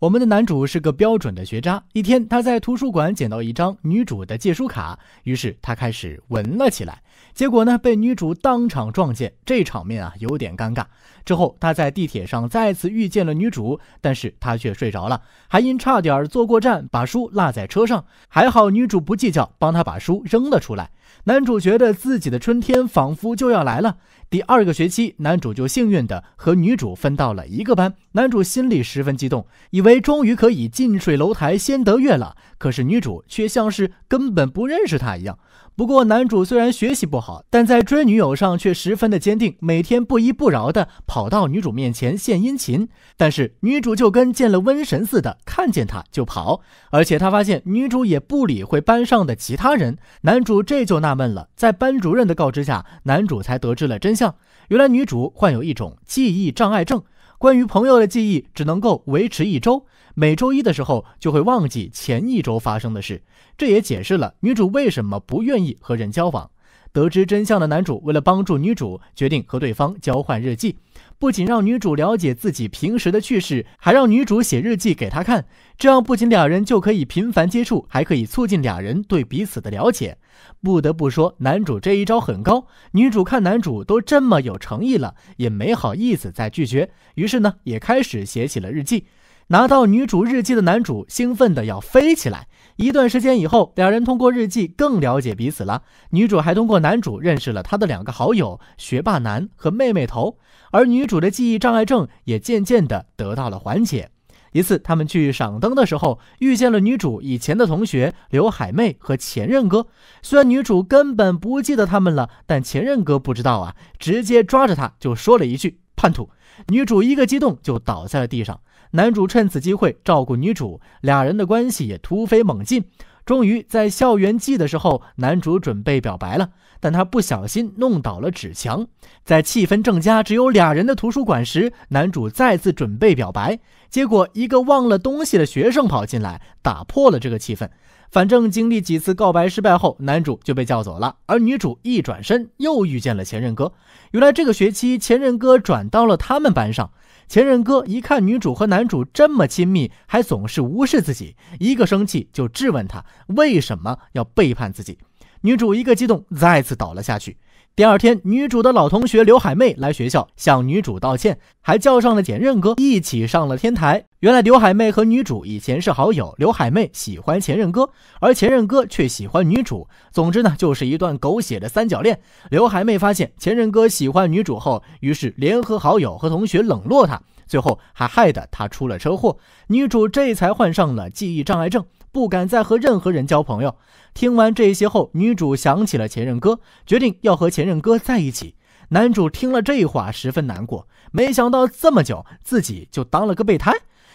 我们的男主是个标准的学渣。一天，他在图书馆捡到一张女主的借书卡，于是他开始闻了起来。结果呢，被女主当场撞见，这场面啊，有点尴尬。之后，他在地铁上再次遇见了女主，但是他却睡着了，还因差点坐过站把书落在车上。还好女主不计较，帮他把书扔了出来。男主觉得自己的春天仿佛就要来了。第二个学期，男主就幸运的和女主分到了一个班，男主心里十分激动，以为终于可以近水楼台先得月了。可是女主却像是根本不认识他一样。不过男主虽然学习不好，但在追女友上却十分的坚定，每天不依不饶的跑到女主面前献殷勤。但是女主就跟见了瘟神似的，看见他就跑。而且他发现女主也不理会班上的其他人。男主这就纳闷了，在班主任的告知下，男主才得知了真相。原来女主患有一种记忆障碍症，关于朋友的记忆只能够维持一周，每周一的时候就会忘记前一周发生的事。这也解释了女主为什么不愿意和人交往。得知真相的男主为了帮助女主，决定和对方交换日记。不仅让女主了解自己平时的趣事，还让女主写日记给他看。这样不仅俩人就可以频繁接触，还可以促进俩人对彼此的了解。不得不说，男主这一招很高。女主看男主都这么有诚意了，也没好意思再拒绝。于是呢，也开始写起了日记。拿到女主日记的男主兴奋的要飞起来。一段时间以后，两人通过日记更了解彼此了。女主还通过男主认识了他的两个好友——学霸男和妹妹头，而女主的记忆障碍症也渐渐地得到了缓解。一次，他们去赏灯的时候，遇见了女主以前的同学刘海妹和前任哥。虽然女主根本不记得他们了，但前任哥不知道啊，直接抓着她就说了一句“叛徒”。女主一个激动就倒在了地上。男主趁此机会照顾女主，俩人的关系也突飞猛进。终于在校园季的时候，男主准备表白了，但他不小心弄倒了纸墙。在气氛正佳、只有俩人的图书馆时，男主再次准备表白，结果一个忘了东西的学生跑进来，打破了这个气氛。反正经历几次告白失败后，男主就被叫走了。而女主一转身，又遇见了前任哥。原来这个学期，前任哥转到了他们班上。前任哥一看女主和男主这么亲密，还总是无视自己，一个生气就质问他为什么要背叛自己。女主一个激动，再次倒了下去。第二天，女主的老同学刘海妹来学校向女主道歉，还叫上了简任哥一起上了天台。原来刘海妹和女主以前是好友，刘海妹喜欢前任哥，而前任哥却喜欢女主。总之呢，就是一段狗血的三角恋。刘海妹发现前任哥喜欢女主后，于是联合好友和同学冷落他，最后还害得他出了车祸。女主这才患上了记忆障碍症。不敢再和任何人交朋友。听完这些后，女主想起了前任哥，决定要和前任哥在一起。男主听了这话，十分难过，没想到这么久，自己就当了个备胎。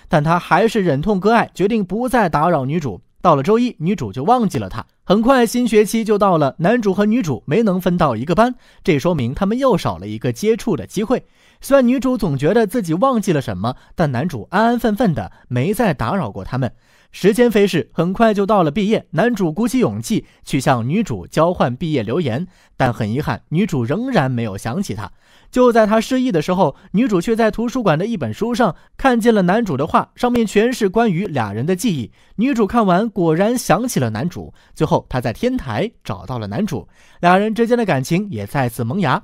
但他还是忍痛割爱，决定不再打扰女主。到了周一，女主就忘记了他。很快，新学期就到了。男主和女主没能分到一个班，这说明他们又少了一个接触的机会。虽然女主总觉得自己忘记了什么，但男主安安分分的没再打扰过他们。时间飞逝，很快就到了毕业。男主鼓起勇气去向女主交换毕业留言，但很遗憾，女主仍然没有想起他。就在他失忆的时候，女主却在图书馆的一本书上看见了男主的画，上面全是关于俩人的记忆。女主看完果然想起了男主，最后她在天台找到了男主，俩人之间的感情也再次萌芽。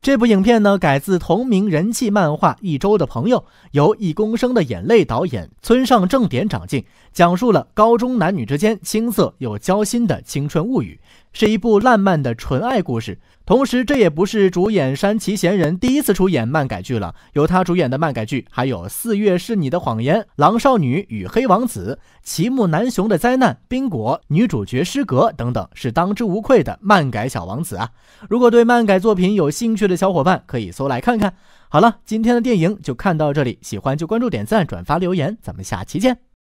这部影片呢，改自同名人气漫画《一周的朋友》，由一公升的眼泪导演村上正典掌镜，讲述了高中男女之间青涩又交心的青春物语。是一部浪漫的纯爱故事，同时这也不是主演山崎贤人第一次出演漫改剧了。由他主演的漫改剧还有《四月是你的谎言》《狼少女与黑王子》《奇木南雄的灾难》《冰果》《女主角失格》等等，是当之无愧的漫改小王子啊！如果对漫改作品有兴趣的小伙伴，可以搜来看看。好了，今天的电影就看到这里，喜欢就关注、点赞、转发、留言，咱们下期见。